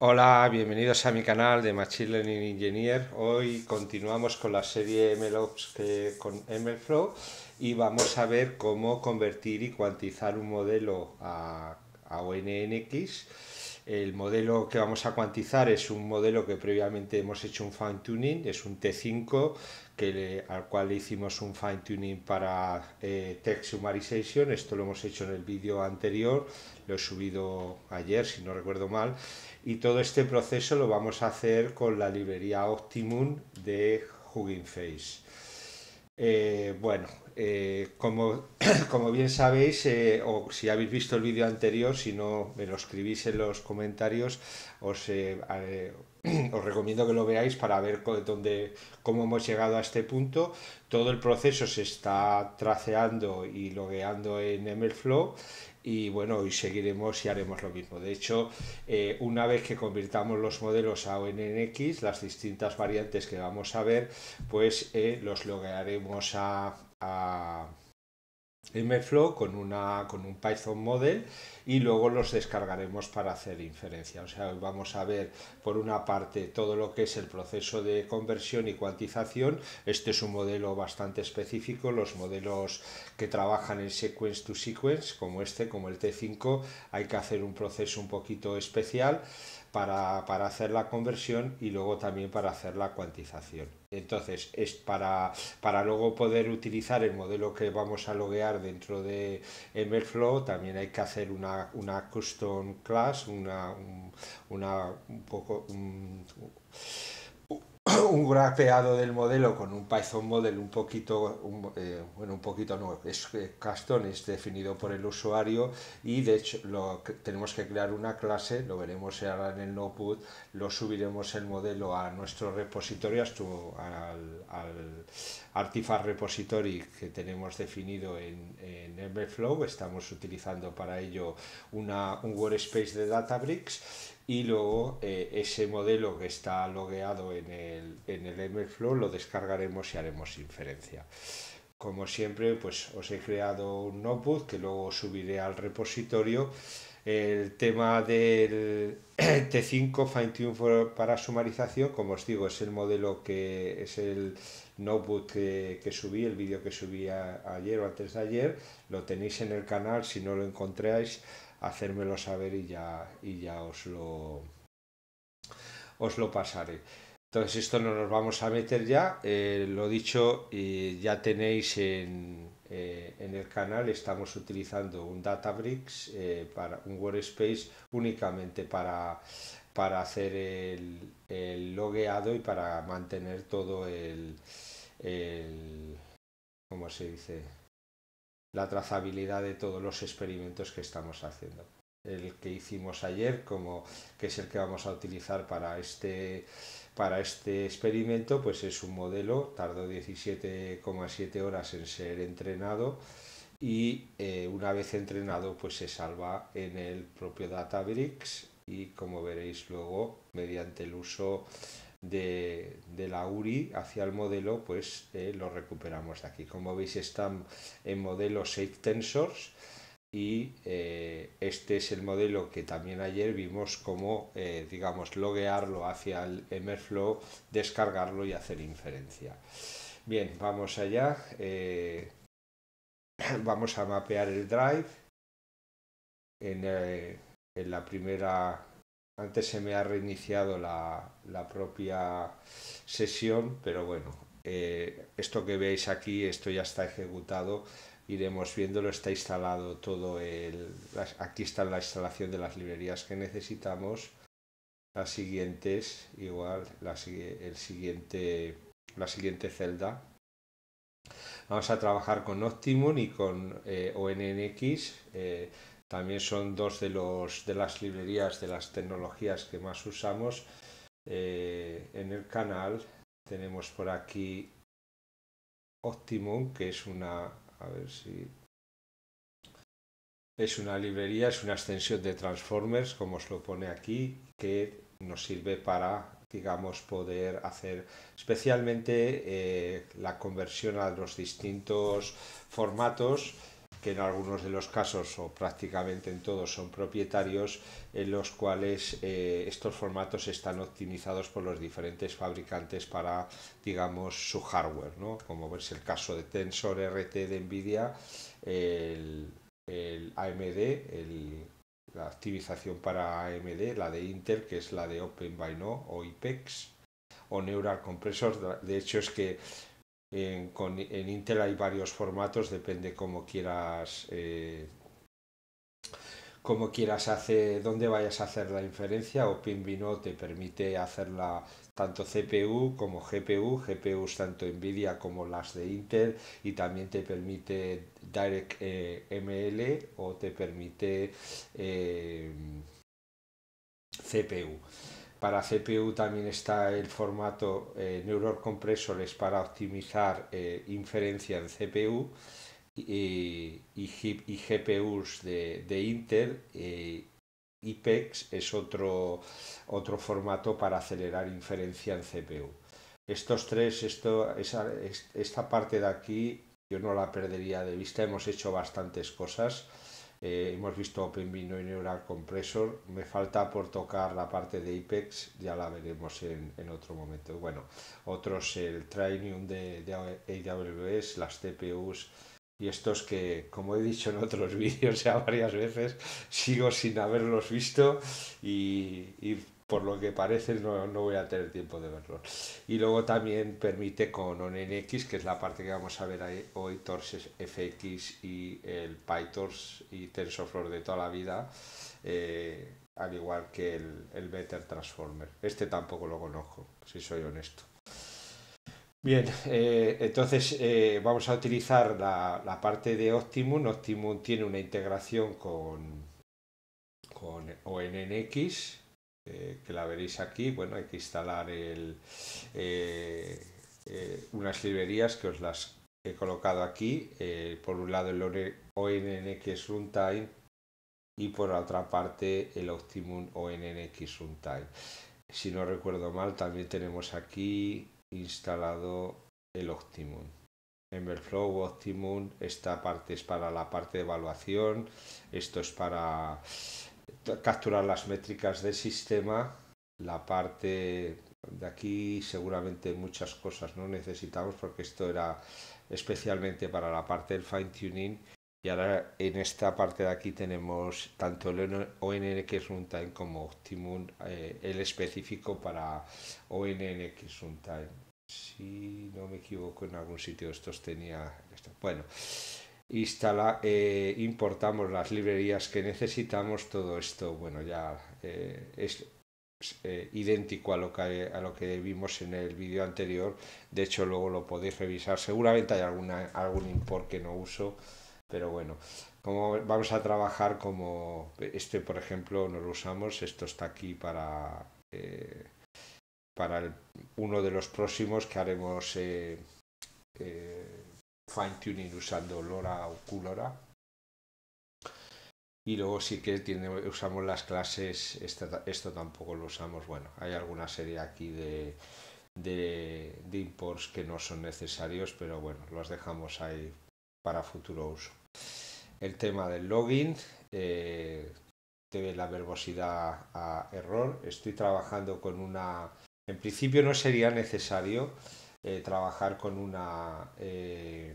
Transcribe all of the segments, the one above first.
Hola, bienvenidos a mi canal de Machine Learning Engineer. Hoy continuamos con la serie MLOps con MLflow y vamos a ver cómo convertir y cuantizar un modelo a, a ONNX. El modelo que vamos a cuantizar es un modelo que previamente hemos hecho un fine tuning, es un T5 al cual le hicimos un fine tuning para eh, text summarization. Esto lo hemos hecho en el vídeo anterior, lo he subido ayer si no recuerdo mal. Y todo este proceso lo vamos a hacer con la librería Optimum de Hugging Face. Eh, bueno, eh, como, como, bien sabéis, o si habéis visto el vídeo anterior, si no me lo escribís en los comentarios, os, os recomiendo que lo veáis para ver dónde, cómo hemos llegado a este punto. Todo el proceso se está traceando y logueando en MLflow y bueno, seguiremos y haremos lo mismo. De hecho, eh, una vez que convirtamos los modelos a ONNX, las distintas variantes que vamos a ver, pues eh, los loguearemos a MFlow con, con un Python model y luego los descargaremos para hacer inferencia. O sea, vamos a ver por una parte todo lo que es el proceso de conversión y cuantización. Este es un modelo bastante específico. Los modelos que trabajan en sequence to sequence, como este, como el T5, hay que hacer un proceso un poquito especial para, para, hacer la conversión y luego también para hacer la cuantización. Entonces, es para, para luego poder utilizar el modelo que vamos a loguear dentro de MLflow, también hay que hacer una, custom class, una, una poco un grafeado del modelo con un Python model un poquito, eh, bueno, un poquito no, es custom, es definido por el usuario y de hecho lo, tenemos que crear una clase, lo veremos ahora en el notebook, lo subiremos el modelo a nuestro repositorio, al, al artifact repository que tenemos definido en, en Everflow, estamos utilizando para ello una, un workspace de Databricks y luego eh, ese modelo que está logueado en el, en MLflow lo descargaremos y haremos inferencia. Como siempre, pues os he creado un notebook que luego subiré al repositorio. El tema del T5 FineTune para sumarización, como os digo, es el modelo que es el notebook que, subí, el vídeo que subí ayer o antes de ayer. Lo tenéis en el canal si no lo encontráis hacérmelo saber y ya, y ya os, lo, os lo pasaré. Entonces esto no nos vamos a meter ya, eh, lo dicho, y ya tenéis en, eh, en, el canal, estamos utilizando un Databricks, eh, para un workspace únicamente para, para hacer el, el logueado y para mantener todo el, el ¿cómo se dice? la trazabilidad de todos los experimentos que estamos haciendo. El que hicimos ayer, como que es el que vamos a utilizar para este, para este experimento, pues es un modelo, tardó 17,7 horas en ser entrenado y eh, una vez entrenado pues se salva en el propio Databricks y como veréis luego mediante el uso de, la URI hacia el modelo, pues eh, lo recuperamos de aquí. Como veis, están en modelo 6 Tensors y eh, este es el modelo que también ayer vimos cómo, eh, digamos, loguearlo hacia el Emerflow, descargarlo y hacer inferencia. Bien, vamos allá. vamos a mapear el drive. En, en la primera, antes se me ha reiniciado la, la propia sesión, pero bueno, eh, esto que veis aquí, esto ya está ejecutado, iremos viéndolo, está instalado todo el... aquí está la instalación de las librerías que necesitamos, las siguientes, igual, la, el siguiente, la siguiente celda. Vamos a trabajar con Optimum y con eh, ONNX, eh, también son dos de, los, de las librerías de las tecnologías que más usamos eh, en el canal tenemos por aquí Optimum, que es una, a ver si, es una librería, es una extensión de Transformers, como os lo pone aquí, que nos sirve para, digamos, poder hacer especialmente eh, la conversión a los distintos formatos en algunos de los casos o prácticamente en todos son propietarios, en los cuales eh, estos formatos están optimizados por los diferentes fabricantes para, digamos, su hardware, ¿no? como es el caso de Tensor RT de NVIDIA, el, AMD, la optimización para AMD, la de Intel, que es la de OpenVINO o IPEX, o Neural Compressor. De hecho, es que en, Intel hay varios formatos, depende cómo quieras, eh, quieras hacer, dónde vayas a hacer la inferencia. O Pinbino te permite hacerla tanto CPU como GPU, GPUs tanto Nvidia como las de Intel, y también te permite direct eh, ml o te permite eh, CPU. Para CPU también está el formato eh, Neural es para optimizar eh, inferencia en CPU y, y, GPUs de, de Intel. Eh, IPEX es otro, otro formato para acelerar inferencia en CPU. Estos tres, esto, esa, esta parte de aquí, yo no la perdería de vista. Hemos hecho bastantes cosas eh, hemos visto OpenVINO y Neural Compressor. Me falta por tocar la parte de Apex, ya la veremos en, otro momento. Bueno, otros, el Trainium de, AWS, las CPUs y estos que, como he dicho en otros vídeos ya varias veces, sigo sin haberlos visto y por lo que parece no, voy a tener tiempo de verlo. Y luego también permite con ONNX, que es la parte que vamos a ver hoy, Torses FX y el PyTorch y TensorFlow de toda la vida, eh, al igual que el, Better Transformer. Este tampoco lo conozco, si soy honesto. Bien, eh, entonces eh, vamos a utilizar la, parte de Optimum. Optimum tiene una integración con, con ONNX eh, que la veréis aquí, bueno, hay que instalar el, eh, eh, unas librerías que os las he colocado aquí, por un lado el ONNX Runtime y por otra parte el Optimum ONNX Runtime. Si no recuerdo mal, también tenemos aquí instalado el Optimum. Emberflow, Optimum, esta parte es para la parte de evaluación, esto es para capturar las métricas del sistema, la parte de aquí seguramente muchas cosas no necesitamos porque esto era especialmente para la parte del fine tuning y ahora en esta parte de aquí tenemos tanto el ONNX Runtime como Optimum, eh, el específico para ONNX Runtime. Si no me equivoco, en algún sitio estos tenía... Bueno, instala, eh, importamos las librerías que necesitamos, todo esto, bueno, ya eh, es eh, idéntico a lo, que, a lo que vimos en el vídeo anterior, de hecho luego lo podéis revisar, seguramente hay alguna, algún import que no uso, pero bueno, como vamos a trabajar como este, por ejemplo, no lo usamos, esto está aquí para... para uno de los próximos que haremos fine tuning usando Lora o Culora. Y luego sí que tiene, usamos las clases, esto tampoco lo usamos. Bueno, hay alguna serie aquí de, de, imports que no son necesarios, pero bueno, los dejamos ahí para futuro uso. El tema del login, eh, ve la verbosidad a error. Estoy trabajando con una... En principio no sería necesario, eh, trabajar con una, eh,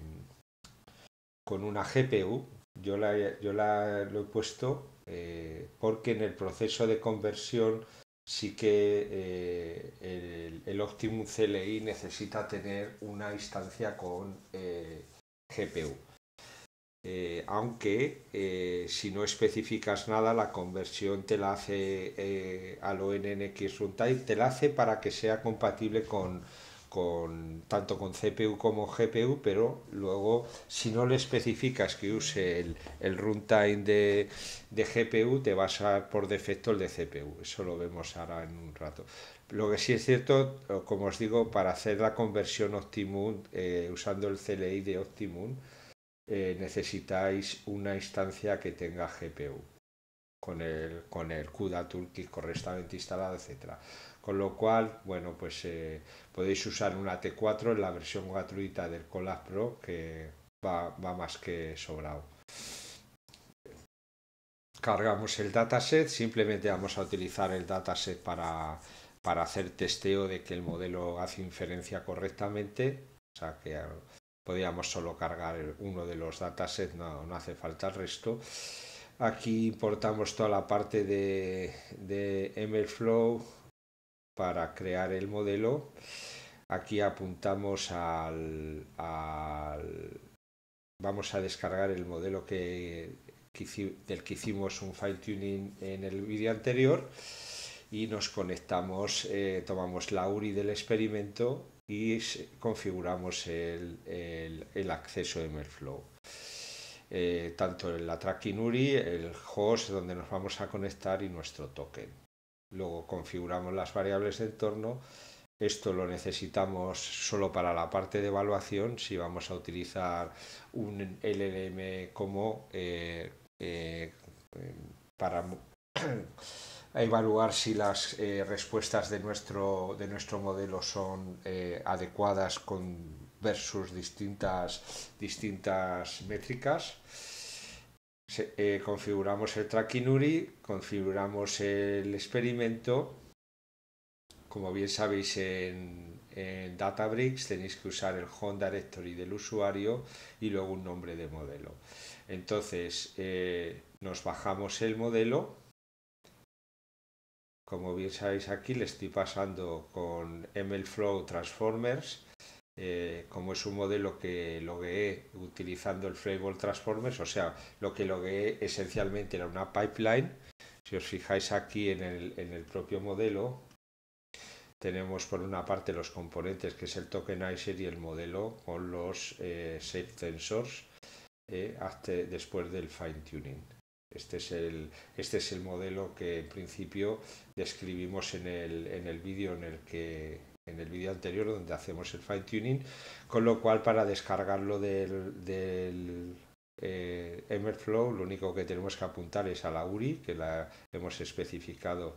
con una GPU. Yo la, yo lo he puesto eh, porque en el proceso de conversión sí que el, el, Optimum CLI necesita tener una instancia con GPU. aunque si no especificas nada, la conversión te la hace al ONNX Runtime, te la hace para que sea compatible con con, tanto con CPU como GPU, pero luego si no le especificas que use el, runtime de, de, GPU, te vas a por defecto el de CPU. Eso lo vemos ahora en un rato. Lo que sí es cierto, como os digo, para hacer la conversión Optimum eh, usando el CLI de Optimum, eh, necesitáis una instancia que tenga GPU con el, con el CUDA Toolkit correctamente instalado, etcétera. Con lo cual, bueno, pues eh, podéis usar una T4 en la versión gratuita del Colab Pro que va, más que sobrado. Cargamos el dataset, simplemente vamos a utilizar el dataset para, para hacer testeo de que el modelo hace inferencia correctamente. O sea que podríamos solo cargar uno de los datasets, no, hace falta el resto. Aquí importamos toda la parte de, de MLflow, para crear el modelo. Aquí apuntamos al, vamos a descargar el modelo que, del que hicimos un file tuning en el vídeo anterior y nos conectamos, eh, tomamos la URI del experimento y configuramos el, acceso de Merflow. Eh, tanto la tracking URI, el host donde nos vamos a conectar y nuestro token luego configuramos las variables de entorno. Esto lo necesitamos solo para la parte de evaluación, si vamos a utilizar un LLM como eh, eh, para evaluar si las eh, respuestas de nuestro, de nuestro modelo son adecuadas con versus distintas, distintas métricas eh, configuramos el tracking configuramos el experimento. Como bien sabéis, en, Databricks tenéis que usar el Home Directory del usuario y luego un nombre de modelo. Entonces, eh, nos bajamos el modelo. Como bien sabéis aquí, le estoy pasando con MLflow Transformers eh, como es un modelo que logueé utilizando el Framework Transformers, o sea, lo que logueé esencialmente era una pipeline. Si os fijáis aquí en el, en el propio modelo, tenemos por una parte los componentes que es el tokenizer y el modelo con los eh, shape tensors eh, después del fine tuning. Este es, el, este es el modelo que en principio describimos en el, en el vídeo en el que en el vídeo anterior donde hacemos el fine tuning, con lo cual para descargarlo del, del eh, lo único que tenemos que apuntar es a la URI, que la hemos especificado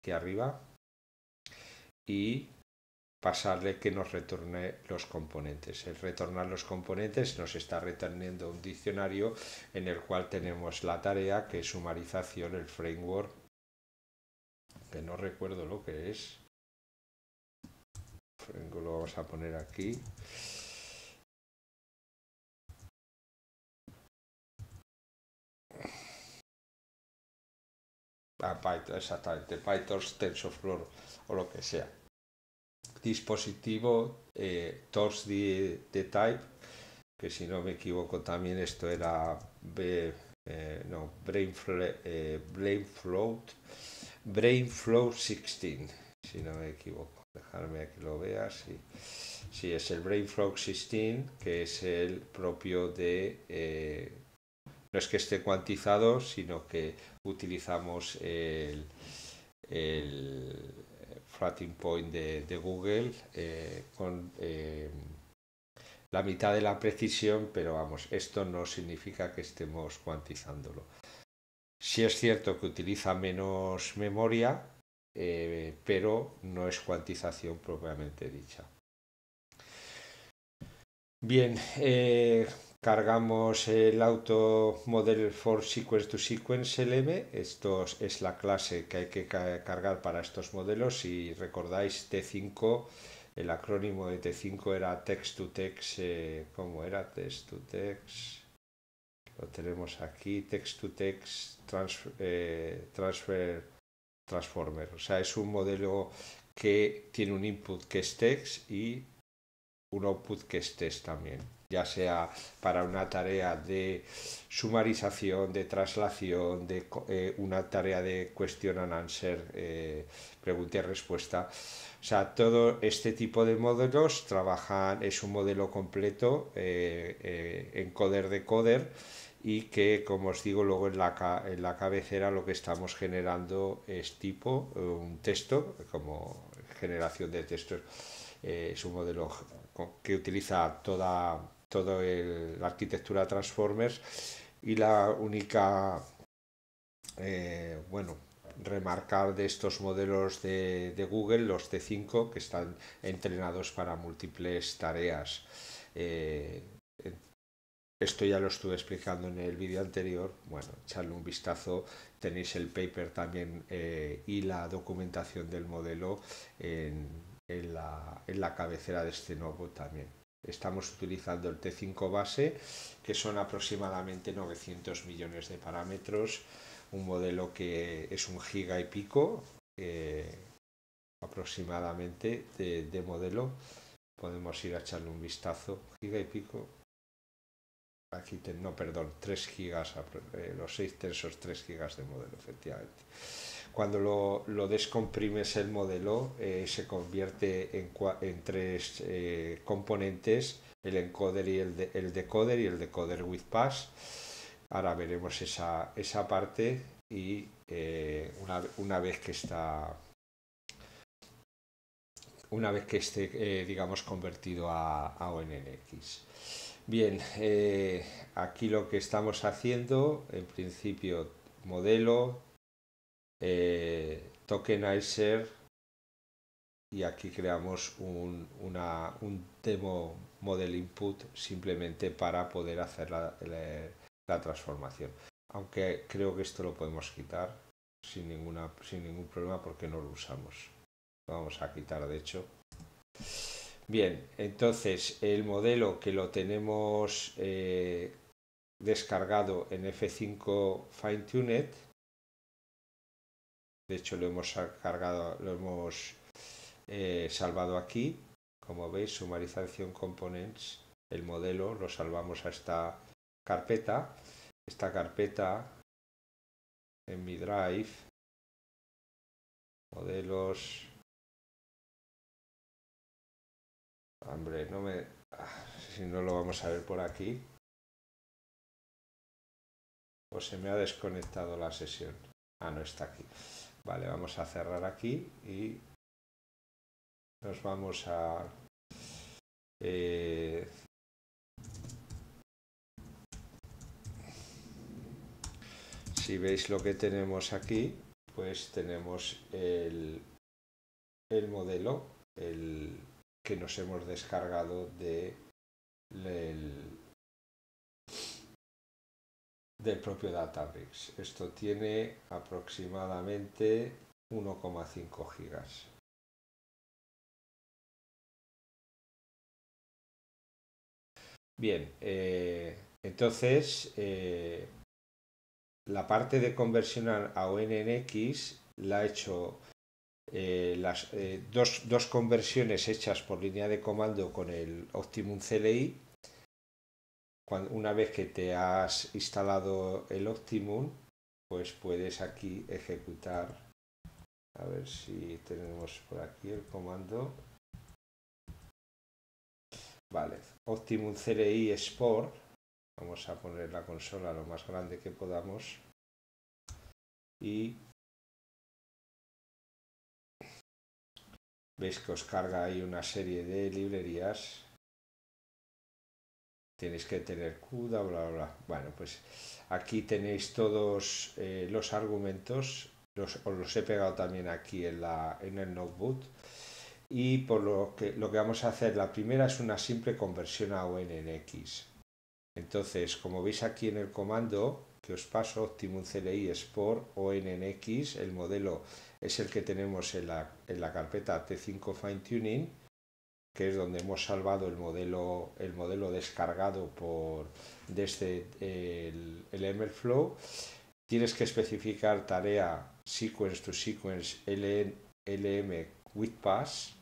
aquí arriba, y pasarle que nos retorne los componentes. El retornar los componentes nos está retornando un diccionario en el cual tenemos la tarea que es sumarización, el framework, que no recuerdo lo que es, lo vamos a poner aquí. Ah, Python, exactamente, PyTorch, TensorFlow o lo que sea. Dispositivo eh, de, Type, que si no me equivoco también esto era B, eh, no, Brainflow, eh, Brainflow 16, si no me equivoco dejarme que lo veas. Sí. es el Brain system 16, que es el propio de... Eh, no es que esté cuantizado, sino que utilizamos el, el Point de, Google eh, con eh, la mitad de la precisión, pero vamos, esto no significa que estemos cuantizándolo. Si es cierto que utiliza menos memoria, eh, pero no es cuantización propiamente dicha. Bien, eh, cargamos el auto model for sequence to sequence LM. Esto es la clase que hay que cargar para estos modelos. Si recordáis T5, el acrónimo de T5 era text to text. Eh, ¿Cómo era? Text to text. Lo tenemos aquí. Text to text transfer, eh, transfer transformer. O sea, es un modelo que tiene un input que es text y un output que es test también, ya sea para una tarea de sumarización, de traslación, de eh, una tarea de question and answer, eh, pregunta y respuesta. O sea, todo este tipo de modelos trabajan, es un modelo completo eh, eh en coder de y que, como os digo, luego en la, en la cabecera lo que estamos generando es tipo, eh, un texto, como generación de textos. Eh, es un modelo que utiliza toda, la arquitectura Transformers y la única, eh, bueno, remarcar de estos modelos de, Google, los T5, que están entrenados para múltiples tareas. Esto ya lo estuve explicando en el vídeo anterior. Bueno, echarle un vistazo. Tenéis el paper también eh, y la documentación del modelo en, la, cabecera de este nuevo también. Estamos utilizando el T5 base, que son aproximadamente 900 millones de parámetros, un modelo que es un giga y pico eh, aproximadamente de, de modelo. Podemos ir a echarle un vistazo, giga y pico, Aquí no, perdón, 3 gigas, eh, los 6 tensos, 3 gigas de modelo, efectivamente. Cuando lo, descomprimes el modelo, eh, se convierte en, tres eh, componentes, el encoder y el, decoder y el decoder with pass. Ahora veremos esa, parte y una, vez que está una vez que esté, digamos, convertido a, a, ONNX. Bien, eh, aquí lo que estamos haciendo, en principio, modelo, eh, tokenizer, y aquí creamos un, demo model input simplemente para poder hacer la, transformación. Aunque creo que esto lo podemos quitar sin, ninguna, sin ningún problema porque no lo usamos. vamos a quitar, de hecho. Bien, entonces el modelo que lo tenemos eh, descargado en F5 Fine de hecho lo hemos cargado, lo hemos eh, salvado aquí, como veis, sumarización components, el modelo lo salvamos a esta carpeta, esta carpeta en mi drive, modelos, Hombre, no me. Ah, si no lo vamos a ver por aquí. O pues se me ha desconectado la sesión. Ah, no está aquí. Vale, vamos a cerrar aquí y nos vamos a. Eh, si veis lo que tenemos aquí, pues tenemos el, el modelo, el, que nos hemos descargado de del propio Databricks. Esto tiene aproximadamente 1,5 gigas. Bien, eh, entonces eh, la parte de conversión a ONNX la ha hecho eh, las eh, dos, dos, conversiones hechas por línea de comando con el Optimum CLI. una vez que te has instalado el Optimum, pues puedes aquí ejecutar. A ver si tenemos por aquí el comando. Vale, Optimum CLI Sport. Vamos a poner la consola lo más grande que podamos. Y Veis que os carga ahí una serie de librerías. Tenéis que tener CUDA, bla, bla, bla. Bueno, pues aquí tenéis todos eh, los argumentos. os los he pegado también aquí en, la, en el notebook. Y por lo que, lo que vamos a hacer, la primera es una simple conversión a ONNX. Entonces, como veis aquí en el comando que os paso, Optimum CLI Sport ONNX, el modelo es el que tenemos en la, en la carpeta T5 Fine Tuning, que es donde hemos salvado el modelo, el modelo descargado por, desde este, el, el Tienes que especificar tarea sequence to sequence LM with pass.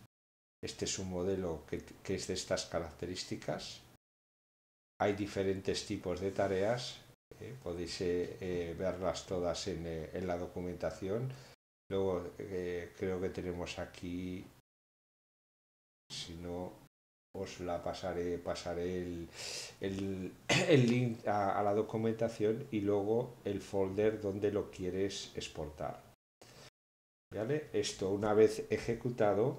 Este es un modelo que, que es de estas características. Hay diferentes tipos de tareas, eh, podéis eh, eh, verlas todas en, la documentación. Luego eh, creo que tenemos aquí, si no, os la pasaré, pasaré el, link a, la documentación y luego el folder donde lo quieres exportar. ¿Vale? Esto una vez ejecutado,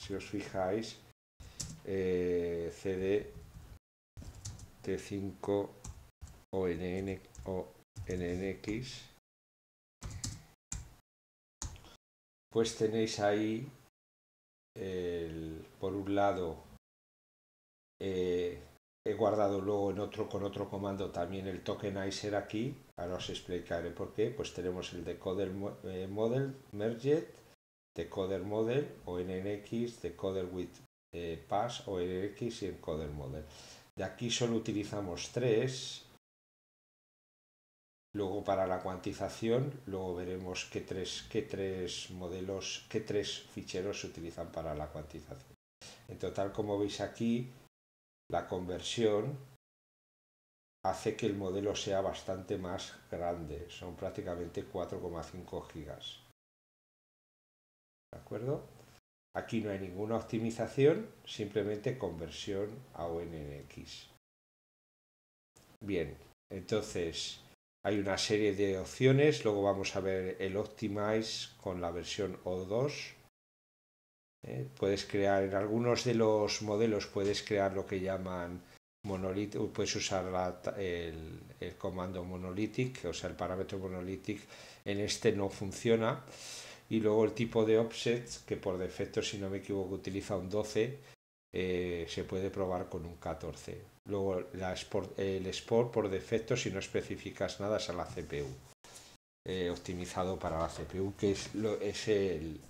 si os fijáis, eh, cd t5 onnx pues tenéis ahí, el, por un lado, eh, he guardado luego en otro con otro comando también el tokenizer aquí, ahora os explicaré por qué, pues tenemos el decoder eh, model model, merged, decoder model o NNX, decoder with eh, pass o NNX y encoder model. De aquí solo utilizamos tres, Luego para la cuantización, luego veremos qué tres, tres modelos, qué tres ficheros se utilizan para la cuantización. En total, como veis aquí, la conversión hace que el modelo sea bastante más grande, son prácticamente 4,5 gigas. ¿De acuerdo? Aquí no hay ninguna optimización, simplemente conversión a ONNX. Bien, entonces hay una serie de opciones, luego vamos a ver el Optimize con la versión O2. Eh, puedes crear, en algunos de los modelos puedes crear lo que llaman puedes usar el, el, comando monolithic, o sea, el parámetro monolithic, en este no funciona. Y luego el tipo de offset, que por defecto, si no me equivoco, utiliza un 12, eh, se puede probar con un 14. Luego el Sport por defecto, si no especificas nada, es a la CPU. Eh, optimizado para la CPU, que es, lo, es el,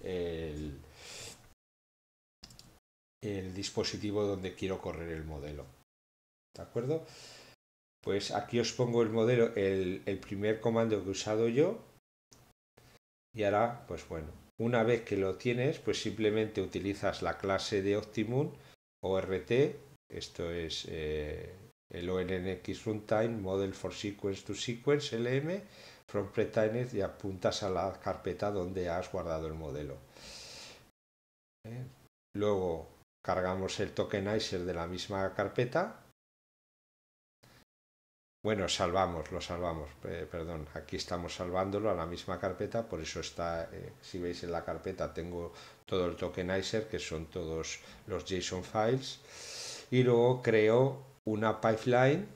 el, dispositivo donde quiero correr el modelo. ¿De acuerdo? Pues aquí os pongo el modelo, el, primer comando que he usado yo. Y ahora, pues bueno, una vez que lo tienes, pues simplemente utilizas la clase de Optimum ORT, esto es eh, el ONNX Runtime, Model for Sequence to Sequence, LM, from Pretrained y apuntas a la carpeta donde has guardado el modelo. Eh, luego cargamos el tokenizer de la misma carpeta. Bueno, salvamos, lo salvamos, perdón, aquí estamos salvándolo a la misma carpeta, por eso está, eh, si veis en la carpeta tengo todo el tokenizer, que son todos los JSON files. Y luego creo una pipeline.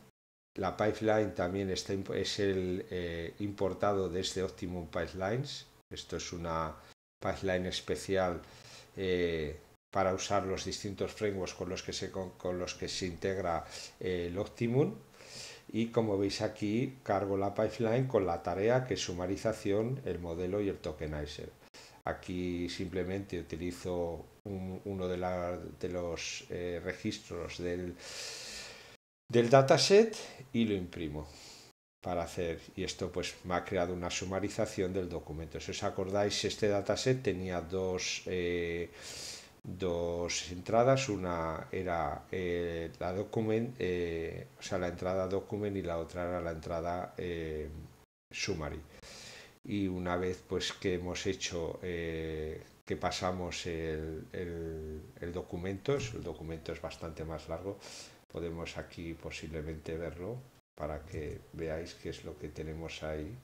La pipeline también está, es el eh, importado desde este Optimum Pipelines. Esto es una pipeline especial eh, para usar los distintos frameworks con los que se, con, los que se integra eh, el Optimum. Y como veis aquí, cargo la pipeline con la tarea que es sumarización, el modelo y el tokenizer. Aquí simplemente utilizo uno de, los eh, registros del, del dataset y lo imprimo para hacer y esto pues me ha creado una sumarización del documento si os acordáis este dataset tenía dos eh, entradas una era eh, la document o sea la entrada document y la otra era la entrada summary y una vez pues que hemos hecho eh, que pasamos el, documento, el documento es bastante más largo, podemos aquí posiblemente verlo para que veáis qué es lo que tenemos ahí.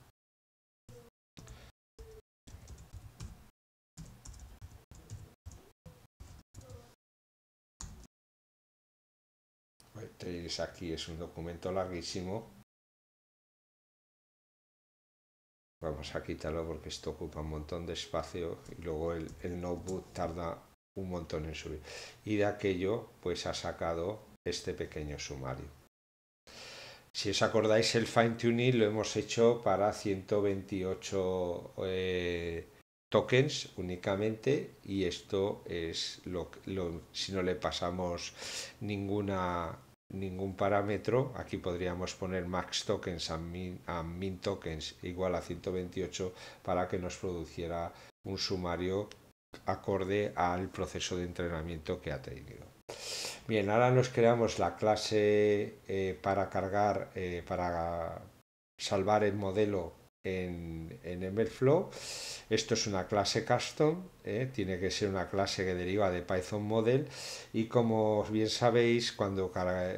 Tenéis aquí es un documento larguísimo vamos a quitarlo porque esto ocupa un montón de espacio y luego el, notebook tarda un montón en subir. Y de aquello pues ha sacado este pequeño sumario. Si os acordáis, el fine tuning lo hemos hecho para 128 eh, tokens únicamente y esto es lo, que si no le pasamos ninguna ningún parámetro, aquí podríamos poner max tokens a min, tokens igual a 128 para que nos produciera un sumario acorde al proceso de entrenamiento que ha tenido. Bien, ahora nos creamos la clase eh, para cargar, eh, para salvar el modelo en, en MLflow esto es una clase custom, ¿eh? tiene que ser una clase que deriva de Python Model y como bien sabéis, cuando,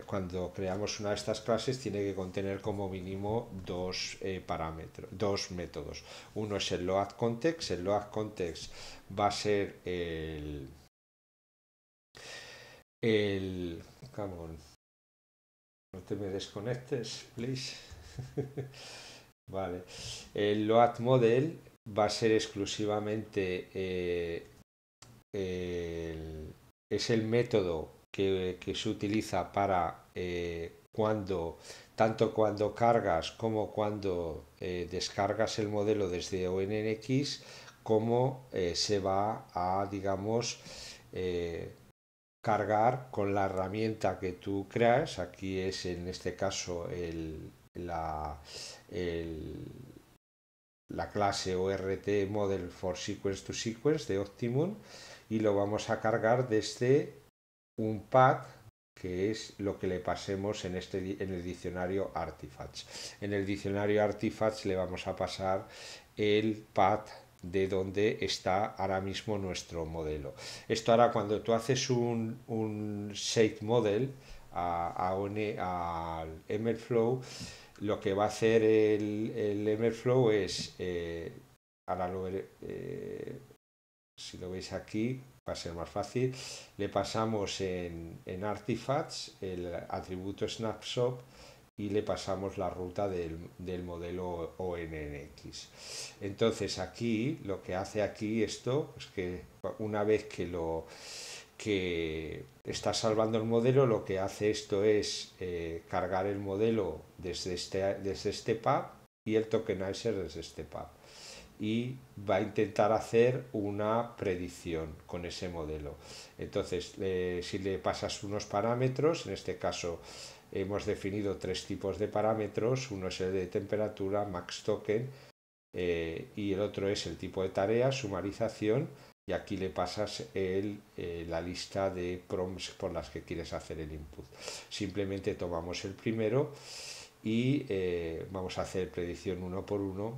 cuando creamos una de estas clases tiene que contener como mínimo dos eh, parámetros, dos métodos. Uno es el load context, el loadContext context va a ser el... el no te me desconectes, please. Vale. El load model va a ser exclusivamente eh, es el método que, se utiliza para eh, cuando tanto cuando cargas como cuando eh, descargas el modelo desde ONNX como se va a digamos cargar con la herramienta que tú creas aquí es en este caso el, la, el la clase ORT Model for Sequence to Sequence de Optimum y lo vamos a cargar desde un pad que es lo que le pasemos en, este, en el diccionario Artifacts. En el diccionario Artifacts le vamos a pasar el pad de donde está ahora mismo nuestro modelo. Esto ahora cuando tú haces un, un shape model a, MLflow, lo que va a hacer el, el es, eh, ahora lo, eh, si lo veis aquí, va a ser más fácil, le pasamos en, en Artifacts el atributo Snapshot y le pasamos la ruta del, del, modelo ONNX. Entonces aquí, lo que hace aquí esto, es que una vez que lo que está salvando el modelo, lo que hace esto es eh, cargar el modelo desde este, desde este pub y el tokenizer desde este pub. Y va a intentar hacer una predicción con ese modelo. Entonces, si le pasas unos parámetros, en este caso hemos definido tres tipos de parámetros, uno es el de temperatura, max token, eh, y el otro es el tipo de tarea, sumarización, y aquí le pasas el, eh, la lista de prompts por las que quieres hacer el input. Simplemente tomamos el primero y eh, vamos a hacer predicción uno por uno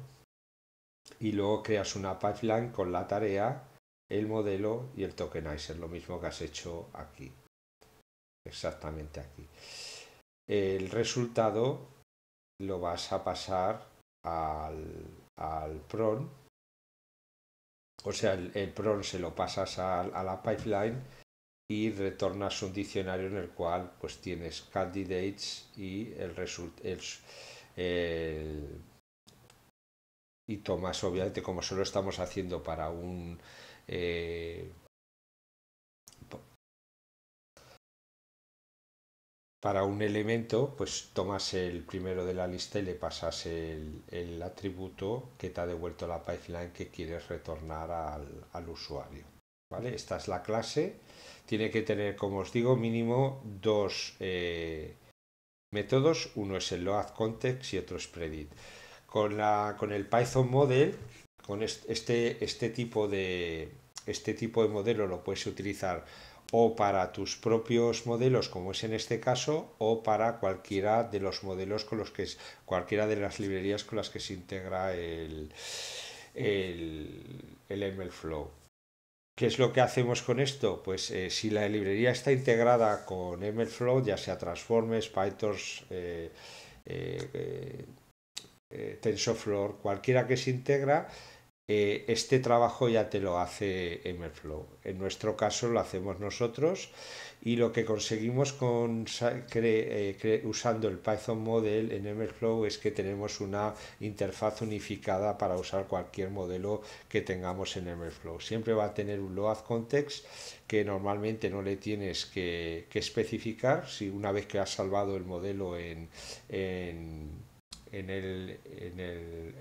y luego creas una pipeline con la tarea, el modelo y el tokenizer, lo mismo que has hecho aquí. Exactamente aquí. El resultado lo vas a pasar al, al o sea, el, PRON se lo pasas a, la pipeline y retornas un diccionario en el cual pues tienes candidates y el, result, y tomas obviamente como solo estamos haciendo para un eh, para un elemento, pues tomas el primero de la lista y le pasas el, atributo que te ha devuelto la pipeline que quieres retornar al, usuario. Esta es la clase. Tiene que tener, como os digo, mínimo dos eh, métodos. Uno es el load context y otro es predit. Con, la, con el Python model, con este, este tipo de, este tipo de modelo lo puedes utilizar o para tus propios modelos, como es en este caso, o para cualquiera de los modelos con los que cualquiera de las librerías con las que se integra el, el, MLflow. ¿Qué es lo que hacemos con esto? Pues eh, si la librería está integrada con MLflow, ya sea Transformers, PyTorch, eh, eh, TensorFlow, cualquiera que se integra, eh, este trabajo ya te lo hace Emerflow. En nuestro caso lo hacemos nosotros y lo que conseguimos eh, usando el Python Model en Emerflow es que tenemos una interfaz unificada para usar cualquier modelo que tengamos en Emerflow. Siempre va a tener un load context que normalmente no le tienes que, especificar si una vez que has salvado el modelo en, en el, en el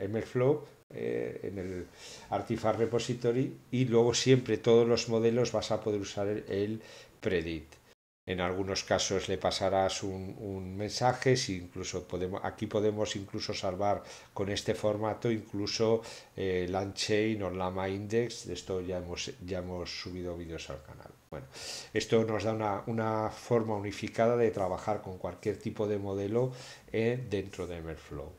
eh, en el Artifact Repository y luego siempre todos los modelos vas a poder usar el, Predit. Predict. En algunos casos le pasarás un, mensaje, si incluso podemos, aquí podemos incluso salvar con este formato incluso eh, LangChain o Lama Index, de esto ya hemos, ya hemos subido vídeos al canal. Bueno, esto nos da una, forma unificada de trabajar con cualquier tipo de modelo eh, dentro de Merflow.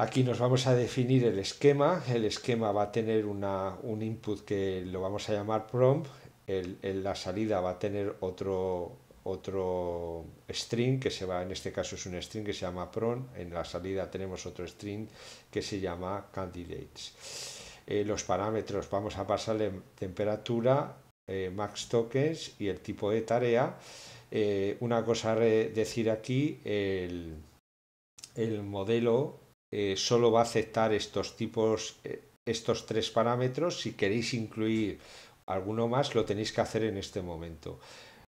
Aquí nos vamos a definir el esquema. El esquema va a tener un input que lo vamos a llamar prompt. En la salida va a tener otro, otro string que se va, en este caso es un string que se llama Prompt. en la salida tenemos otro string que se llama candidates. Eh, los parámetros vamos a pasarle temperatura, eh, max tokens y el tipo de tarea. Eh, una cosa a decir aquí, el, el modelo eh, solo va a aceptar estos tipos, eh, estos tres parámetros. Si queréis incluir alguno más, lo tenéis que hacer en este momento.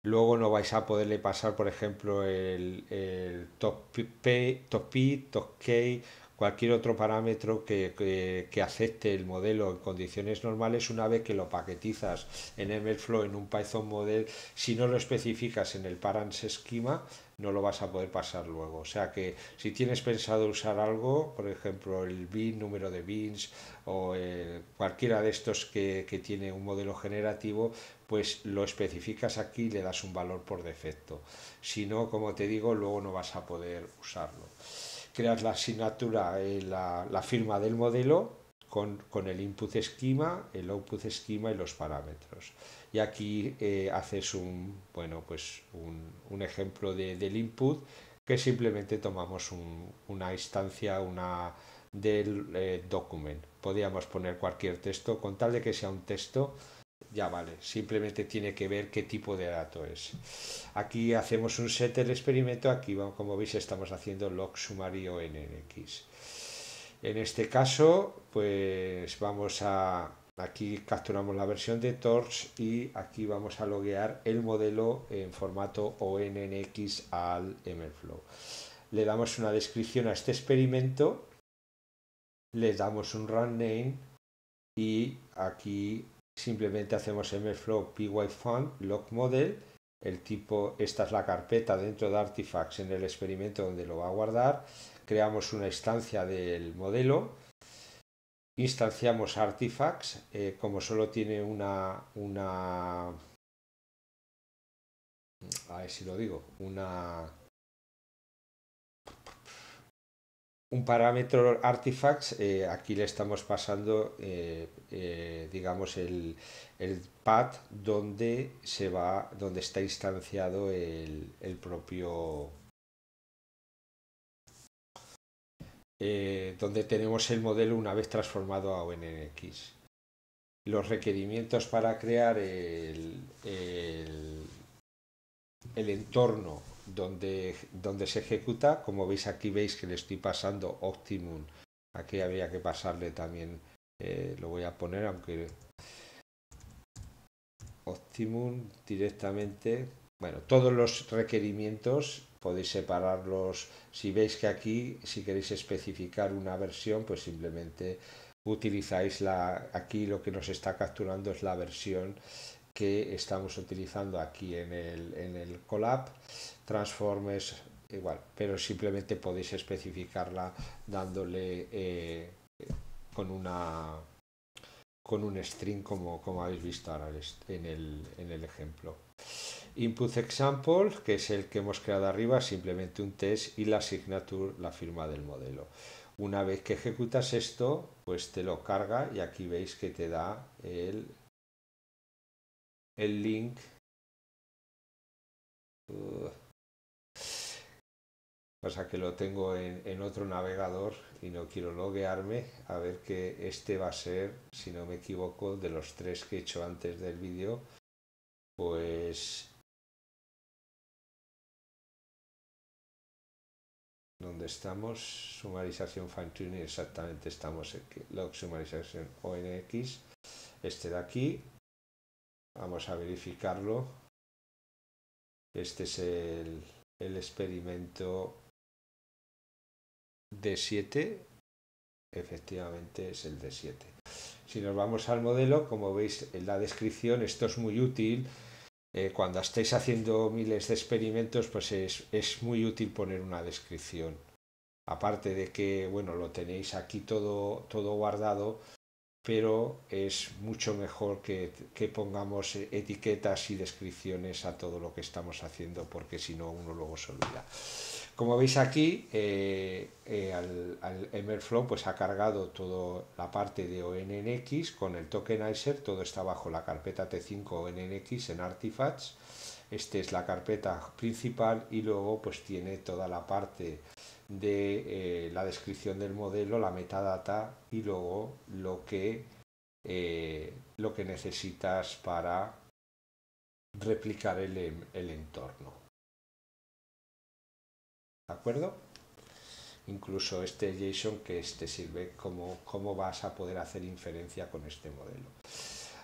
Luego no vais a poderle pasar, por ejemplo, el, top, P, top K, cualquier otro parámetro que, acepte el modelo en condiciones normales una vez que lo paquetizas en MLflow en un Python model si no lo especificas en el params esquema no lo vas a poder pasar luego. O sea que si tienes pensado usar algo, por ejemplo el bin, número de bins o eh, cualquiera de estos que, que tiene un modelo generativo, pues lo especificas aquí y le das un valor por defecto. Si no, como te digo, luego no vas a poder usarlo. Creas la asignatura, eh, la, firma del modelo con, con el input esquema, el output esquema y los parámetros y aquí eh, haces un, bueno, pues un, ejemplo del input que simplemente tomamos una instancia una del eh, document. Podríamos poner cualquier texto, con tal de que sea un texto, ya vale, simplemente tiene que ver qué tipo de dato es. Aquí hacemos un set del experimento, aquí como veis estamos haciendo log sumario nnx. En este caso, pues vamos a Aquí capturamos la versión de Torch y aquí vamos a loguear el modelo en formato ONNX al MLflow. Le damos una descripción a este experimento, le damos un run name y aquí simplemente hacemos MLflow pyfun log model. El tipo, esta es la carpeta dentro de Artifacts en el experimento donde lo va a guardar. Creamos una instancia del modelo instanciamos artifacts, eh, como solo tiene una, una, a ver si lo digo, una, un parámetro artifacts, eh, aquí le estamos pasando, eh, digamos, el, el path donde se va, donde está instanciado el, el propio Eh, donde tenemos el modelo una vez transformado a ONNX. Los requerimientos para crear el, el, entorno donde, donde, se ejecuta, como veis aquí veis que le estoy pasando Optimum, aquí había que pasarle también, eh, lo voy a poner aunque Optimum directamente, bueno, todos los requerimientos podéis separarlos. Si veis que aquí, si queréis especificar una versión, pues simplemente utilizáis la, aquí lo que nos está capturando es la versión que estamos utilizando aquí en el, en el Transformes igual, pero simplemente podéis especificarla dándole eh, con una con un string como, habéis visto ahora en el ejemplo. Input example, que es el que hemos creado arriba, simplemente un test y la signature, la firma del modelo. Una vez que ejecutas esto, pues te lo carga y aquí veis que te da el, el link. pasa que lo tengo en, en, otro navegador y no quiero loguearme a ver que este va a ser si no me equivoco de los tres que he hecho antes del vídeo pues donde estamos, sumarización fine-tuning, exactamente estamos aquí, log sumarización ONX, este de aquí, vamos a verificarlo, este es el, el experimento D7, efectivamente es el D7. Si nos vamos al modelo, como veis en la descripción, esto es muy útil, eh, cuando estáis haciendo miles de experimentos, pues es, muy útil poner una descripción. Aparte de que, bueno, lo tenéis aquí todo, guardado, pero es mucho mejor que, que pongamos etiquetas y descripciones a todo lo que estamos haciendo, porque si no, uno luego se olvida. Como veis aquí, eh, eh, al, al Emerflow pues ha cargado toda la parte de ONNX con el tokenizer, todo está bajo la carpeta T5 ONNX en Artifacts. Esta es la carpeta principal y luego pues tiene toda la parte de eh, la descripción del modelo, la metadata y luego lo que, lo que necesitas para replicar el entorno acuerdo? Incluso este JSON que este sirve como cómo vas a poder hacer inferencia con este modelo.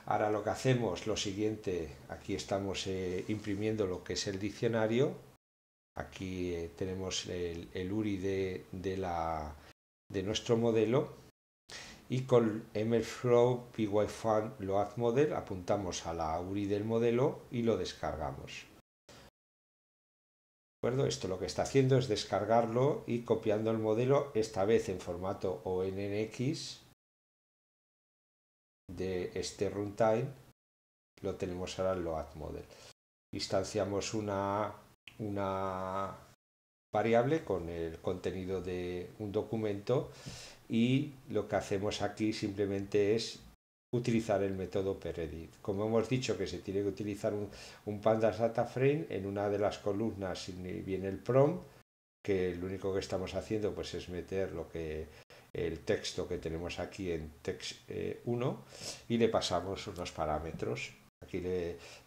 Ahora lo que hacemos, lo siguiente, aquí estamos eh, imprimiendo lo que es el diccionario. Aquí eh, tenemos el, URI de, la, de nuestro modelo. Y con MLflow PyFun Load Model apuntamos a la URI del modelo y lo descargamos. Esto lo que está haciendo es descargarlo y copiando el modelo, esta vez en formato ONNX de este runtime, lo tenemos ahora en load model. Instanciamos una variable con el contenido de un documento y lo que hacemos aquí simplemente es utilizar el método Peredit. Como hemos dicho que se tiene que utilizar un, pandas data frame en una de las columnas viene el prom, que lo único que estamos haciendo pues es meter lo que el texto que tenemos aquí en text 1 eh, y le pasamos unos parámetros. Aquí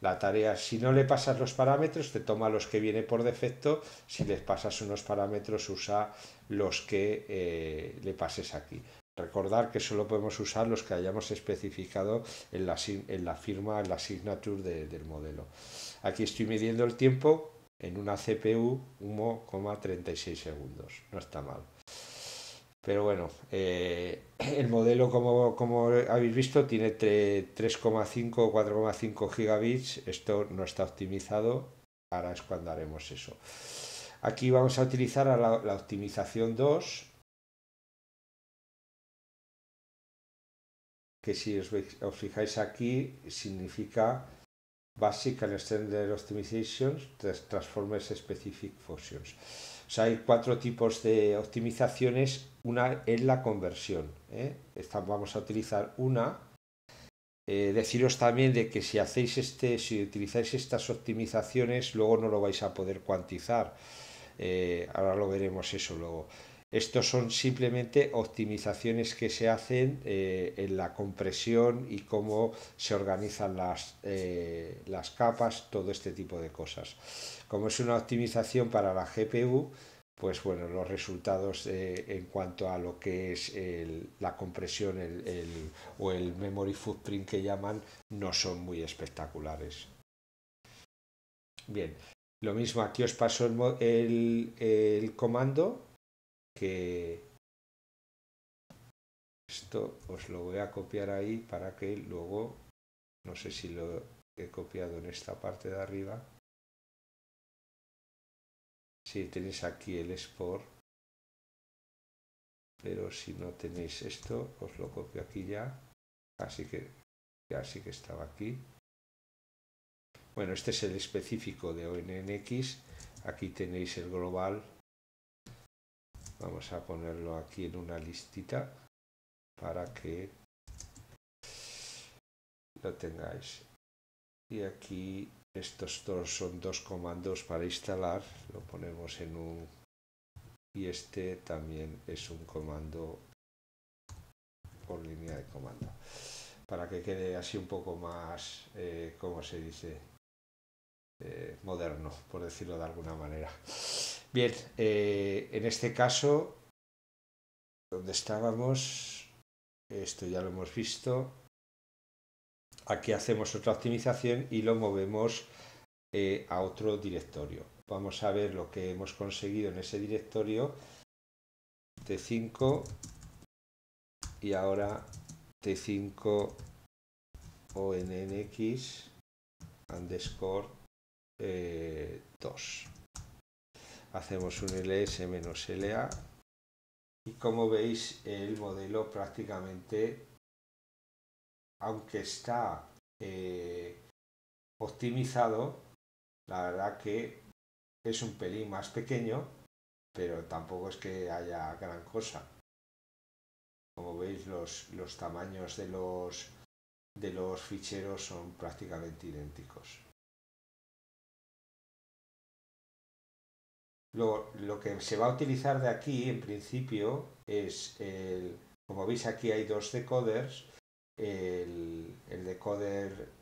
la tarea, si no le pasas los parámetros, te toma los que viene por defecto. Si le pasas unos parámetros, usa los que eh, le pases aquí. Recordar que solo podemos usar los que hayamos especificado en la, en la firma, en la signature del modelo. Aquí estoy midiendo el tiempo en una CPU 1,36 segundos. No está mal. Pero bueno, eh, el modelo, como, habéis visto, tiene 3,5 o 4,5 gigabits. Esto no está optimizado. Ahora es cuando haremos eso. Aquí vamos a utilizar la, la optimización 2 que si os, fijáis aquí significa Basic and Standard Optimizations, Transformers Specific Functions. hay cuatro tipos de optimizaciones. Una es la conversión. ¿eh? vamos a utilizar una. Eh, deciros también de que si hacéis este, si utilizáis estas optimizaciones, luego no lo vais a poder cuantizar. Eh, ahora lo veremos eso luego. Estos son simplemente optimizaciones que se hacen eh, en la compresión y cómo se organizan eh, las, capas, todo este tipo de cosas. Como es una optimización para la GPU, pues bueno, los resultados eh, en cuanto a lo que es la compresión o el memory footprint que llaman no son muy espectaculares. Bien, lo mismo aquí os paso el comando que esto os lo voy a copiar ahí para que luego, no sé si lo he copiado en esta parte de arriba, si tenéis aquí el export, pero si no tenéis esto, os lo copio aquí ya, así que ya sí que estaba aquí. Bueno, este es el específico de ONNX, aquí tenéis el global Vamos a ponerlo aquí en una listita para que lo tengáis. Y aquí estos dos son dos comandos para instalar. Lo ponemos en un... Y este también es un comando por línea de comando. Para que quede así un poco más, eh, como se dice, eh, moderno, por decirlo de alguna manera. Bien, eh, en este caso, donde estábamos, esto ya lo hemos visto, aquí hacemos otra optimización y lo movemos eh, a otro directorio. Vamos a ver lo que hemos conseguido en ese directorio, T5 y ahora T5 ONNX underscore 2. Eh, hacemos un ls la y como veis el modelo prácticamente aunque está eh, optimizado la verdad que es un pelín más pequeño pero tampoco es que haya gran cosa como veis los, tamaños de los ficheros son prácticamente idénticos Lo, lo que se va a utilizar de aquí, en principio, es, el, como veis aquí hay dos decoders, el, el decoder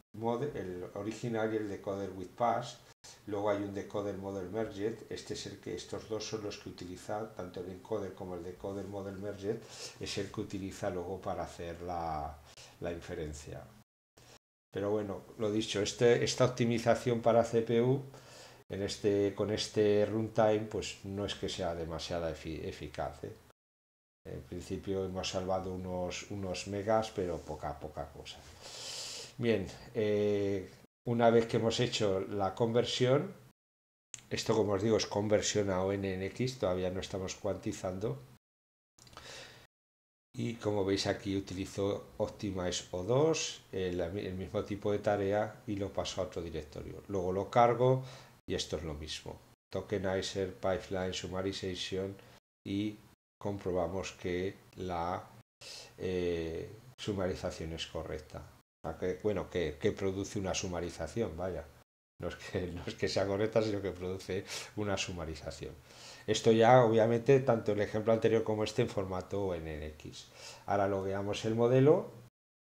el original y el decoder with pass. Luego hay un decoder model merge Este es el que estos dos son los que utiliza tanto el encoder como el decoder model merge es el que utiliza luego para hacer la, la inferencia. Pero bueno, lo dicho, este, esta optimización para CPU este, con este runtime pues no es que sea demasiado eficaz. ¿eh? En principio hemos salvado unos, unos megas, pero poca, poca cosa. Bien, eh, una vez que hemos hecho la conversión, esto como os digo es conversión a ONNX, todavía no estamos cuantizando. Y como veis aquí utilizo Optimize O2, el mismo tipo de tarea y lo paso a otro directorio. Luego lo cargo, y esto es lo mismo. Tokenizer, Pipeline, Summarization y comprobamos que la eh, sumarización es correcta. bueno, que, produce una sumarización, vaya. que, no es que sea correcta, sino que produce una sumarización. Esto ya, obviamente, tanto el ejemplo anterior como este en formato NNX. Ahora logueamos el modelo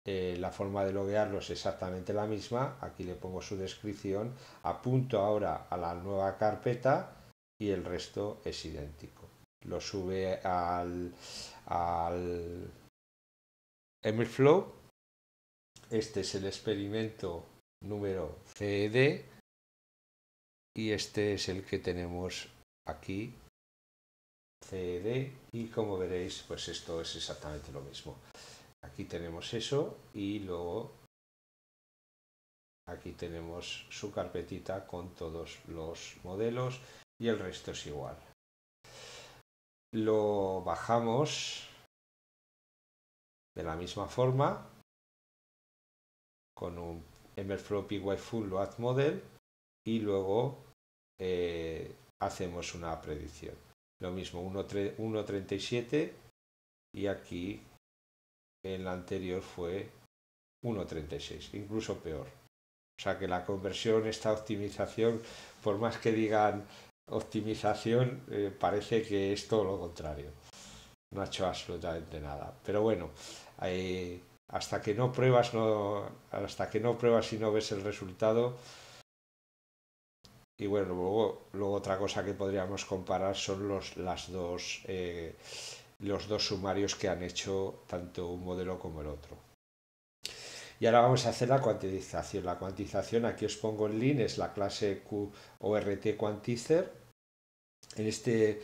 eh, la forma de loguearlo es exactamente la misma, aquí le pongo su descripción, apunto ahora a la nueva carpeta y el resto es idéntico. Lo sube al, al este es el experimento número CED y este es el que tenemos aquí CED y como veréis pues esto es exactamente lo mismo. Aquí tenemos eso y luego aquí tenemos su carpetita con todos los modelos y el resto es igual. Lo bajamos de la misma forma con un Emerfloppy full Load Model y luego eh, hacemos una predicción. Lo mismo 1.37 y aquí la anterior fue 1.36, incluso peor. O sea que la conversión, esta optimización, por más que digan optimización, eh, parece que es todo lo contrario. No ha hecho absolutamente nada. Pero bueno, eh, hasta que no pruebas, no, hasta que no pruebas y no ves el resultado. Y bueno, luego, luego otra cosa que podríamos comparar son los, las dos eh, los dos sumarios que han hecho tanto un modelo como el otro. Y ahora vamos a hacer la cuantización. La cuantización, aquí os pongo en link, es la clase QORT Quantizer. En este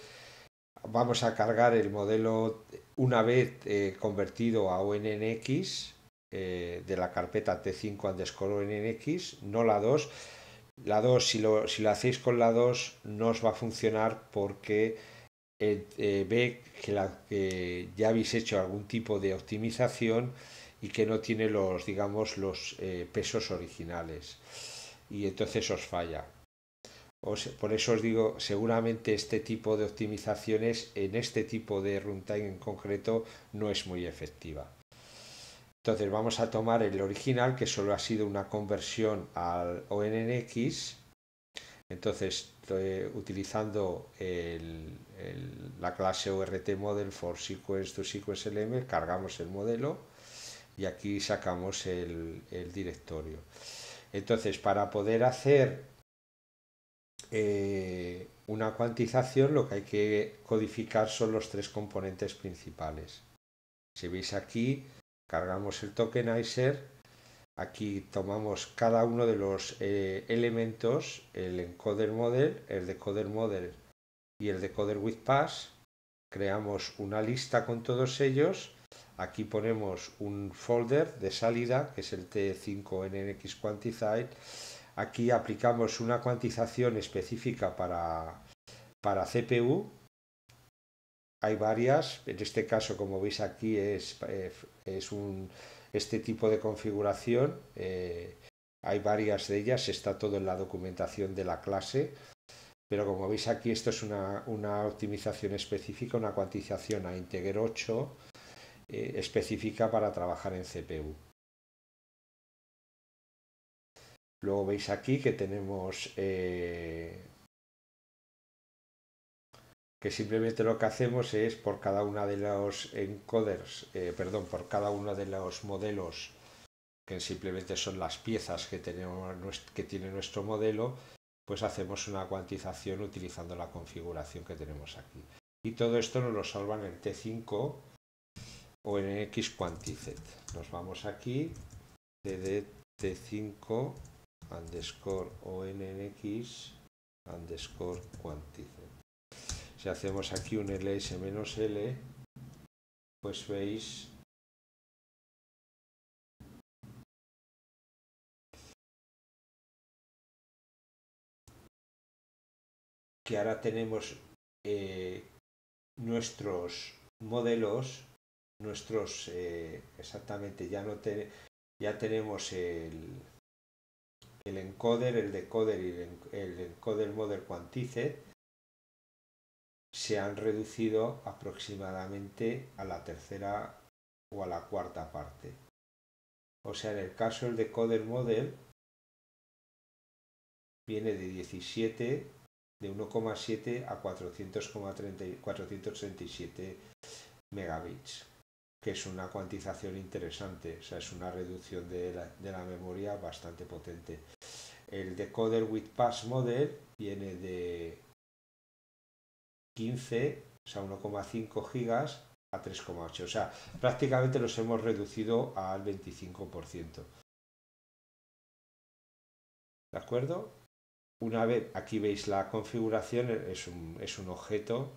vamos a cargar el modelo una vez eh, convertido a ONNX eh, de la carpeta T5 underscore ONNX, no la 2. La 2, si lo, si lo hacéis con la 2, no os va a funcionar porque eh, eh, ve que, ya habéis hecho algún tipo de optimización y que no tiene los, digamos, los eh, pesos originales. Y entonces os falla. por eso os digo, seguramente este tipo de optimizaciones en este tipo de runtime en concreto no es muy efectiva. Entonces vamos a tomar el original que solo ha sido una conversión al ONNX entonces, utilizando la clase ORT model for sequence cargamos el modelo y aquí sacamos el, directorio. Entonces, para poder hacer eh, una cuantización, lo que hay que codificar son los tres componentes principales. Si veis aquí, cargamos el tokenizer Aquí tomamos cada uno de los eh, elementos, el encoder model, el decoder model y el decoder with pass. Creamos una lista con todos ellos. Aquí ponemos un folder de salida, que es el T5NNX Quantified. Aquí aplicamos una cuantización específica para, para CPU. Hay varias, en este caso como veis aquí es, eh, es un este tipo de configuración. Eh, hay varias de ellas, está todo en la documentación de la clase, pero como veis aquí esto es una, una optimización específica, una cuantización a Integer 8 eh, específica para trabajar en CPU. Luego veis aquí que tenemos eh, que simplemente lo que hacemos es por cada una de los encoders, eh, perdón, por cada uno de los modelos, que simplemente son las piezas que, tenemos, que tiene nuestro modelo, pues hacemos una cuantización utilizando la configuración que tenemos aquí. Y todo esto nos lo salvan en T5 o en XQuantiset. Nos vamos aquí, t 5 underscore nx underscore si hacemos aquí un ls menos l, pues veis que ahora tenemos eh, nuestros modelos, nuestros eh, exactamente ya no ya tenemos el, el encoder, el decoder y el, el encoder model quantized se han reducido aproximadamente a la tercera o a la cuarta parte. O sea, en el caso del decoder model viene de 17 de 1,7 a 437 megabits, que es una cuantización interesante, o sea, es una reducción de la, de la memoria bastante potente. El decoder with pass model viene de 15, o sea, 1,5 gigas a 3,8. O sea, prácticamente los hemos reducido al 25%. ¿De acuerdo? Una vez, aquí veis la configuración, es un, es un objeto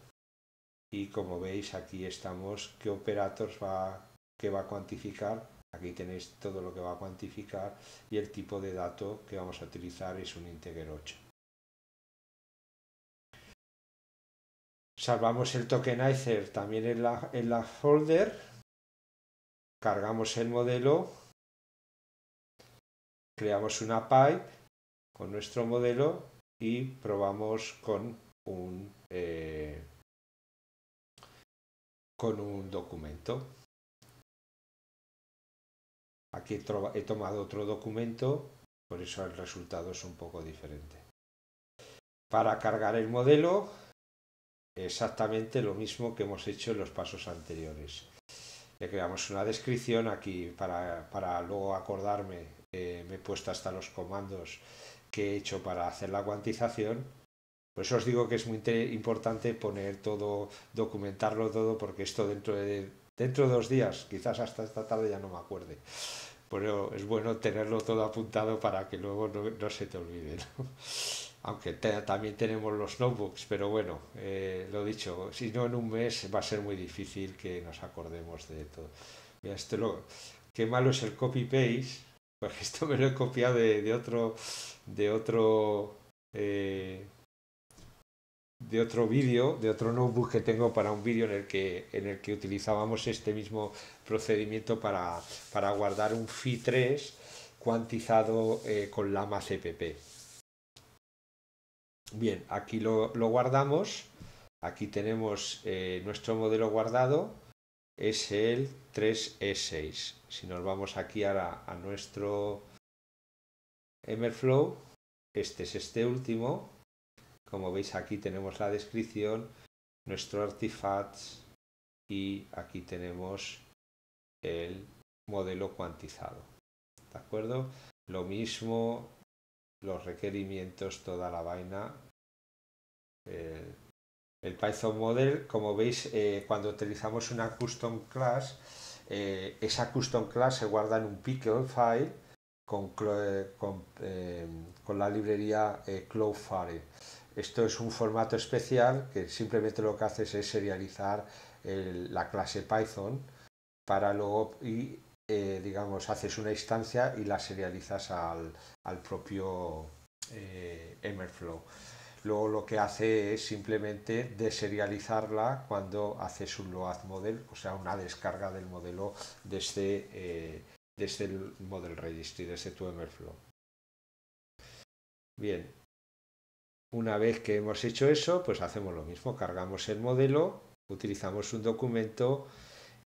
y como veis aquí estamos, qué operators va, que va a cuantificar. Aquí tenéis todo lo que va a cuantificar y el tipo de dato que vamos a utilizar es un integer 8. salvamos el tokenizer también en la, folder, cargamos el modelo, creamos una pipe con nuestro modelo y probamos con un, eh, con un documento. Aquí he tomado otro documento, por eso el resultado es un poco diferente. Para cargar el modelo exactamente lo mismo que hemos hecho en los pasos anteriores. Le creamos una descripción aquí para, luego acordarme, eh, me he puesto hasta los comandos que he hecho para hacer la cuantización. Por eso os digo que es muy importante poner todo, documentarlo todo, porque esto dentro de, dentro de dos días, quizás hasta esta tarde ya no me acuerde. Pero es bueno tenerlo todo apuntado para que luego no, se te olvide aunque también tenemos los notebooks, pero bueno, eh, lo dicho, si no en un mes va a ser muy difícil que nos acordemos de todo. Mira, esto qué malo es el copy-paste, porque esto me lo he copiado de, otro, de otro, eh, de otro vídeo, de otro notebook que tengo para un vídeo en el que, en el que utilizábamos este mismo procedimiento para, guardar un FI3 cuantizado eh, con Lama CPP. Bien, aquí lo, guardamos. Aquí tenemos eh, nuestro modelo guardado. Es el 3E6. E si nos vamos aquí ahora a nuestro Emerflow, este es este último. Como veis aquí tenemos la descripción, nuestro Artifacts y aquí tenemos el modelo cuantizado. ¿De acuerdo? Lo mismo los requerimientos, toda la vaina. El, Python Model, como veis, eh, cuando utilizamos una custom class, eh, esa custom class se guarda en un pickle file con, eh, con, la librería Cloudflare. Esto es un formato especial que simplemente lo que hace es serializar la clase Python para luego y eh, digamos, haces una instancia y la serializas al, propio eh, Emerflow. Luego lo que hace es simplemente deserializarla cuando haces un load model, o sea, una descarga del modelo desde, desde el model registry, desde este tu Emerflow. Bien, una vez que hemos hecho eso, pues hacemos lo mismo, cargamos el modelo, utilizamos un documento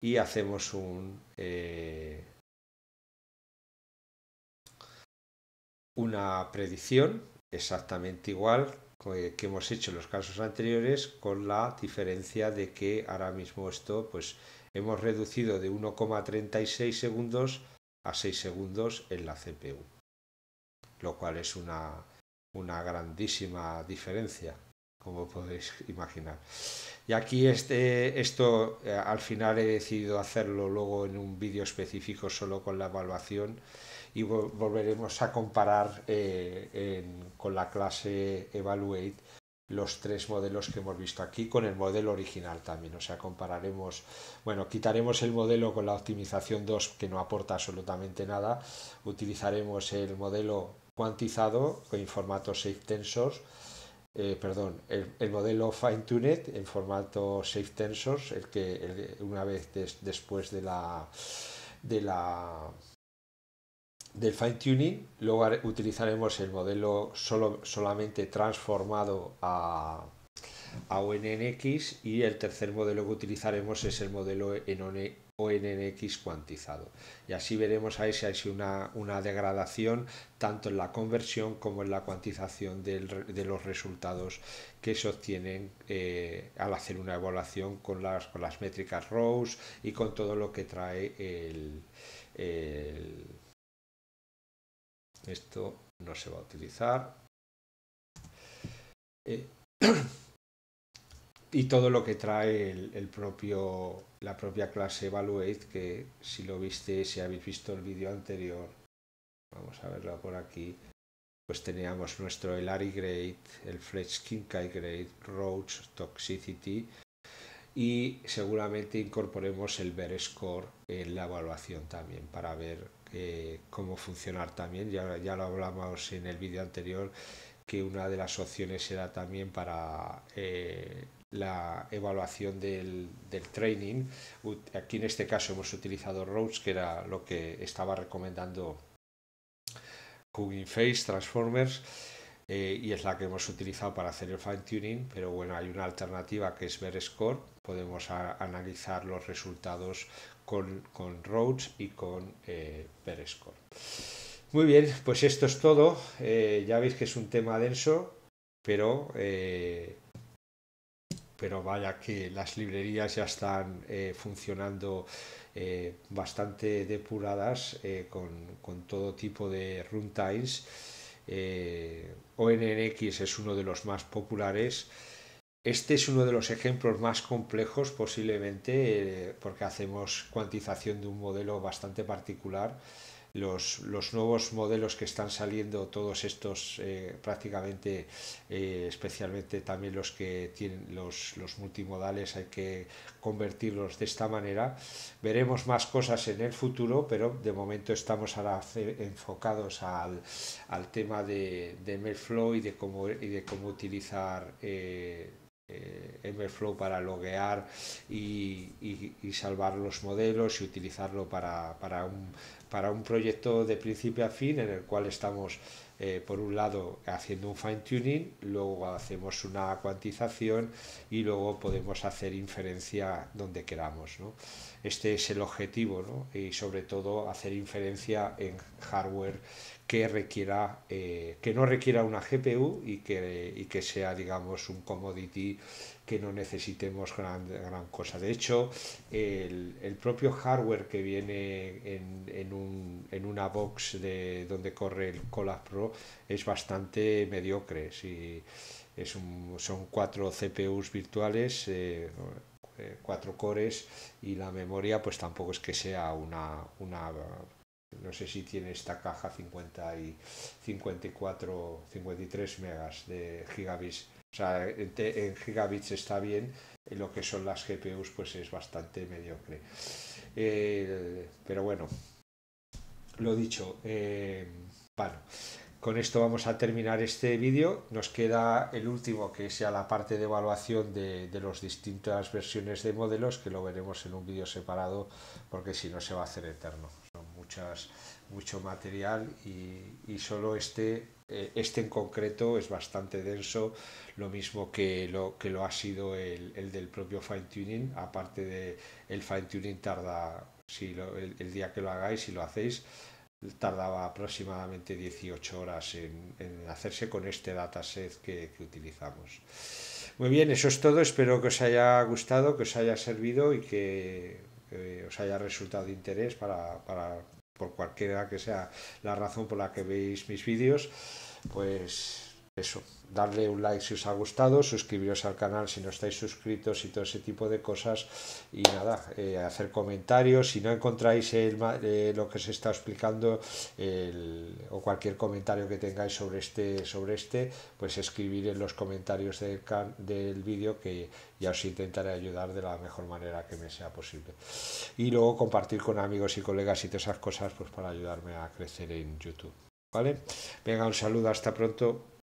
y hacemos eh, una predicción exactamente igual que hemos hecho en los casos anteriores con la diferencia de que ahora mismo esto pues hemos reducido de 1,36 segundos a 6 segundos en la CPU lo cual es una grandísima diferencia como podéis imaginar. Y aquí este, esto eh, al final he decidido hacerlo luego en un vídeo específico solo con la evaluación y volveremos a comparar eh, con la clase Evaluate los tres modelos que hemos visto aquí con el modelo original también. O sea, compararemos, bueno, quitaremos el modelo con la optimización 2 que no aporta absolutamente nada, utilizaremos el modelo cuantizado en formato extensos Tensors eh, perdón, el, modelo Fine Tuned en formato Safe Tensors, el que una vez después de la, de la del fine tuning, luego utilizaremos el modelo solo, solamente transformado a, a ONNX y el tercer modelo que utilizaremos es el modelo en o en X cuantizado. Y así veremos a si hay una, una degradación tanto en la conversión como en la cuantización de los resultados que se obtienen eh, al hacer una evaluación con las, con las métricas ROWS y con todo lo que trae el, Esto no se va a utilizar. Eh, y todo lo que trae el propio la propia clase Evaluate, que si lo viste, si habéis visto el vídeo anterior, vamos a verlo por aquí, pues teníamos nuestro Elari Grade, el Fletch Kinkai Grade, Roach Toxicity y seguramente incorporemos el Ver Score en la evaluación también para ver eh, cómo funcionar también. Ya, ya lo hablamos en el vídeo anterior que una de las opciones era también para eh, la evaluación del, training. Aquí en este caso hemos utilizado Roads, que era lo que estaba recomendando Cooking Face Transformers, eh, y es la que hemos utilizado para hacer el fine tuning. Pero bueno, hay una alternativa que es ver Score. Podemos analizar los resultados con, con Roads y con eh, Score. Muy bien, pues esto es todo. Eh, ya veis que es un tema denso, pero eh, pero vaya que las librerías ya están eh, funcionando eh, bastante depuradas eh, con, con, todo tipo de runtimes. ONNX es uno de los más populares. Este es uno de los ejemplos más complejos posiblemente porque hacemos cuantización de un modelo bastante particular los, los nuevos modelos que están saliendo, todos estos eh, prácticamente, eh, especialmente también los que tienen los, los multimodales, hay que convertirlos de esta manera. Veremos más cosas en el futuro, pero de momento estamos ahora enfocados al, al tema de, de Melflow y de cómo, y de cómo utilizar eh, Mflow eh, para loguear y, salvar los modelos y utilizarlo para, para, un, proyecto de principio a fin en el cual estamos, eh, por un lado, haciendo un fine-tuning, luego hacemos una cuantización y luego podemos hacer inferencia donde queramos. Este es el objetivo y sobre todo hacer inferencia en hardware que requiera eh, que no requiera una GPU y que, y que, sea digamos un commodity que no necesitemos gran, gran cosa de hecho el, el, propio hardware que viene en, en, un, en una box de donde corre el Colab Pro es bastante mediocre si es un, son cuatro CPUs virtuales eh, eh, cuatro cores y la memoria pues tampoco es que sea una, una no sé si tiene esta caja y 54, 53 megas de gigabits. O sea, en, gigabits está bien, en lo que son las GPUs pues es bastante mediocre. pero bueno, lo dicho, eh, bueno, con esto vamos a terminar este vídeo. Nos queda el último que sea la parte de evaluación de, de las distintas versiones de modelos, que lo veremos en un vídeo separado porque si no se va a hacer eterno muchas, mucho material y, y solo este, eh, este en concreto es bastante denso, lo mismo que lo, que lo ha sido el, el del propio fine tuning, aparte de el fine tuning tarda, si el, día que lo hagáis, si lo hacéis, tardaba aproximadamente 18 horas en, en hacerse con este dataset que, que utilizamos. Muy bien, eso es todo. Espero que os haya gustado, que os haya servido y que eh, os haya resultado de interés para por cualquiera que sea la razón por la que veis mis vídeos, pues eso darle un like si os ha gustado, suscribiros al canal si no estáis suscritos y todo ese tipo de cosas. Y nada, eh, hacer comentarios. Si no encontráis el, eh, lo que se está explicando el, o cualquier comentario que tengáis sobre este, sobre este, pues escribir en los comentarios del, del vídeo que ya os intentaré ayudar de la mejor manera que me sea posible. Y luego compartir con amigos y colegas y todas esas cosas pues para ayudarme a crecer en YouTube. ¿Vale? Venga, un saludo, hasta pronto.